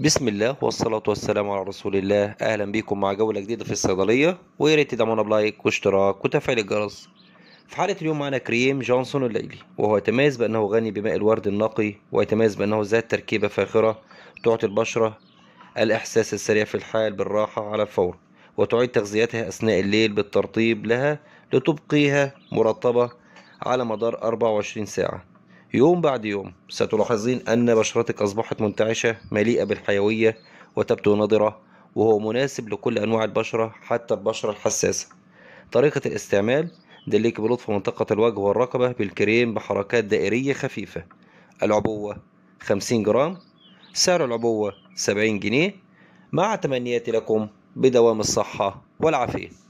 بسم الله والصلاة والسلام على رسول الله أهلا بكم مع جولة جديدة في الصيدلية ويا ريت تدعمونا بلايك واشتراك وتفعيل الجرس في حلقة اليوم معنا كريم جونسون الليلي وهو يتميز بأنه غني بماء الورد النقي ويتميز بأنه ذات تركيبة فاخرة تعطي البشرة الإحساس السريع في الحال بالراحة على الفور وتعيد تغذيتها أثناء الليل بالترطيب لها لتبقيها مرطبة على مدار 24 ساعة يوم بعد يوم ستلاحظين أن بشرتك أصبحت منتعشة مليئة بالحيوية وتبدو نضرة وهو مناسب لكل أنواع البشرة حتى البشرة الحساسة طريقة الاستعمال دليك بلطف منطقة الوجه والرقبة بالكريم بحركات دائرية خفيفة العبوة 50 جرام سعر العبوة 70 جنيه مع تمنياتي لكم بدوام الصحة والعافية